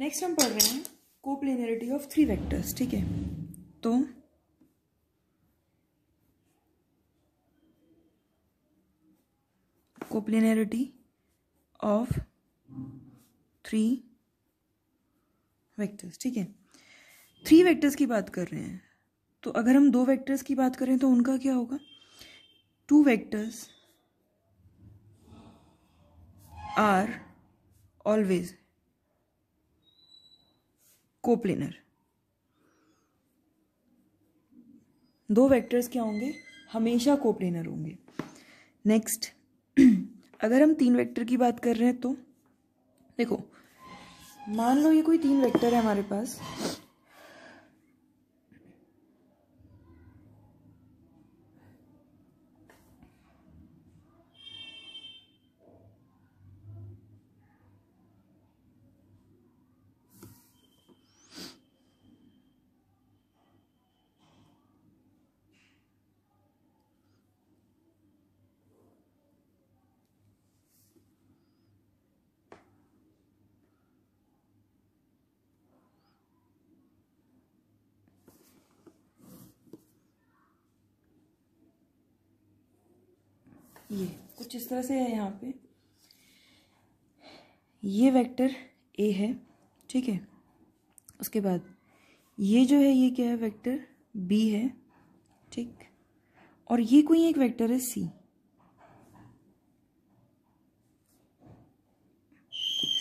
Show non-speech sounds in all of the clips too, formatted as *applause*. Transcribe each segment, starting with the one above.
next हम पढ़ रहे हैं कोप्लेनरिटी ऑफ थ्री वेक्टर्स ठीक है तो कोप्लेनरिटी ऑफ थ्री वेक्टर्स ठीक है थ्री वेक्टर्स की बात कर रहे हैं तो अगर हम दो वेक्टर्स की बात करें तो उनका क्या होगा two vectors are always coplanar दो वेक्टर्स क्या होंगे हमेशा कोप्लेनर होंगे नेक्स्ट *clears throat* अगर हम तीन वेक्टर की बात कर रहे हैं तो देखो मान लो ये कोई तीन वेक्टर है हमारे पास ये कुछ इस तरह से है यहाँ पे ये वेक्टर ए है ठीक है उसके बाद ये जो है ये क्या है वेक्टर बी है ठीक और ये कोई एक वेक्टर है सी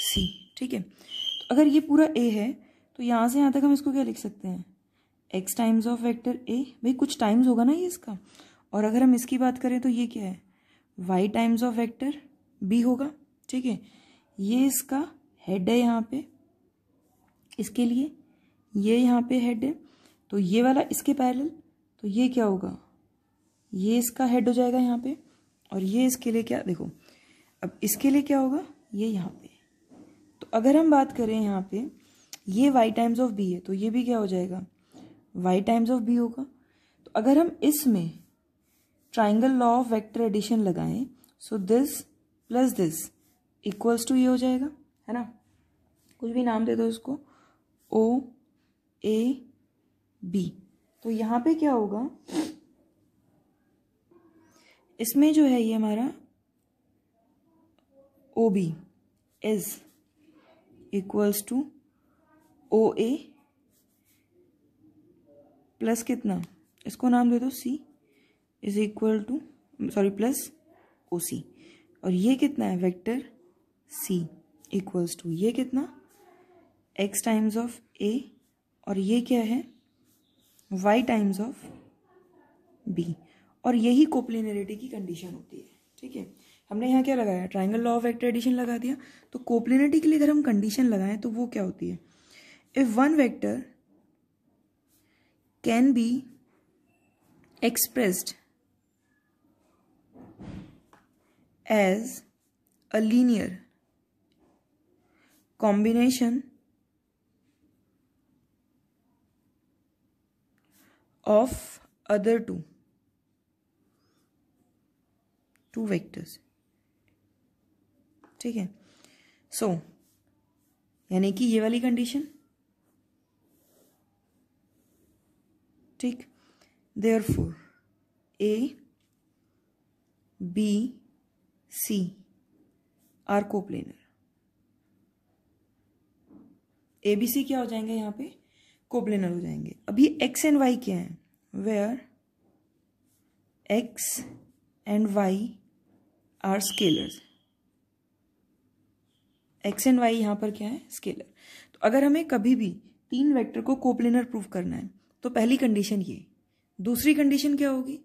सी ठीक है तो अगर ये पूरा ए है तो यहाँ से यहाँ तक हम इसको क्या लिख सकते हैं x times of vector a भाई कुछ टाइम्स होगा ना ये इसका और अगर हम इसकी बात करें तो ये क्या है y times of vector b होगा ठीक है ये इसका हेड है यहाँ पे इसके लिए ये यहाँ पे हेड है तो ये वाला इसके पैरेलल तो ये क्या होगा ये इसका हेड हो जाएगा यहाँ पे और ये इसके लिए क्या देखो अब इसके लिए क्या होगा ये यहाँ पे तो अगर हम बात करें यहाँ पे ये वाई टाइम्स ऑफ बी है तो ये भी क्या हो जाएगा वाई टाइम्स ऑफ बी होगा तो अगर हम इसमें triangle law of vector addition लगाएं so this plus this equals to ये हो जाएगा है ना कुछ भी नाम दे दो इसको ओ ए बी तो यहाँ पे क्या होगा इसमें जो है ये हमारा O B is equals to O A plus कितना इसको नाम दे दो C is equal to sorry plus O C और ये कितना है वेक्टर सी इक्वल्स टू ये कितना एक्स टाइम्स ऑफ ए और ये क्या है वाई टाइम्स ऑफ बी और यही कोप्लेनरिटी की कंडीशन होती है ठीक है हमने यहाँ क्या लगाया triangle law of vector addition लगा दिया तो कोप्लेनिटी के लिए अगर हम कंडीशन लगाएं तो वो क्या होती है if one vector can be expressed as a linear combination of other two two vectors ठीक है सो so, यानी कि ये वाली कंडीशन ठीक therefore a b C are coplanar ए क्या हो जाएंगे यहां पे कोप्लेनर हो जाएंगे अभी एक्स एंड वाई क्या है where x and y are scalars x and y यहां पर क्या है स्केलर तो अगर हमें कभी भी तीन वेक्टर को कोप्लेनर प्रूव करना है तो पहली कंडीशन ये दूसरी कंडीशन क्या होगी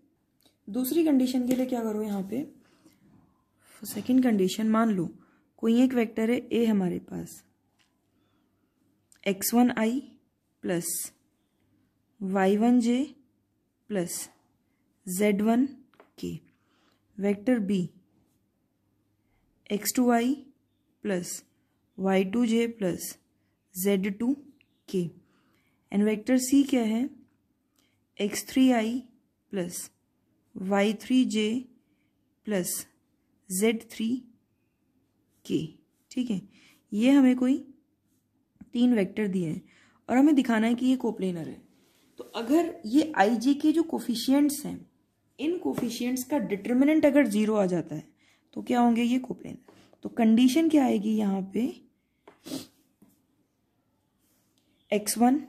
दूसरी कंडीशन के लिए क्या करो यहां पे तो सेकंड कंडीशन मान लो कोई एक वेक्टर है ए हमारे पास x one i plus y one j plus z one k vector b x two i plus y two j plus z two k and vector c क्या है x three i plus y three j plus z three k ठीक है ये हमें कोई तीन vector दिए हैं और हमें दिखाना है कि ये कोप्लेनर है तो अगर ये आई जे के जो कोफिशियंट्स हैं इन कोफिशियंट्स का डिटर्मिनेंट अगर जीरो आ जाता है तो क्या होंगे ये कोप्लेनर तो कंडीशन क्या आएगी यहाँ पे x one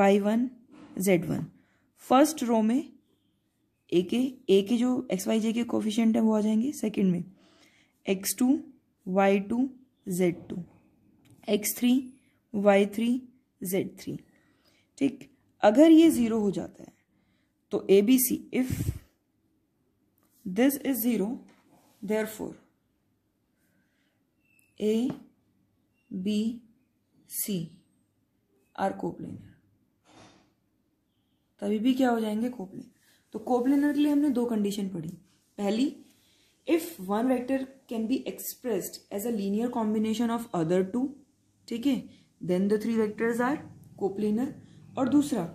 y one z one first row में ए के ए के जो एक्स वाई जे के कोफिशेंट हैं वो आ जाएंगे सेकंड में x two y two z two x three y three z three ठीक अगर ये ज़ीरो हो जाता है तो a b c if this is zero therefore a b c are coplanar तभी भी क्या हो जाएंगे कोप्लेनर तो कोप्लेनर के लिए हमने दो कंडीशन पढ़ी पहली if one vector can be expressed as a linear combination of other two ठीक है then the three vectors are coplanar और दूसरा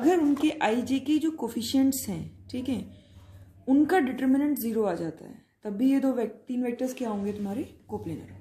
अगर उनके आई जे के जो कोफिशेंट्स हैं ठीक है उनका डिटर्मिनेंट जीरो आ जाता है तब भी ये दो वेक, तीन वेक्टर्स क्या होंगे तुम्हारे कोप्लेनर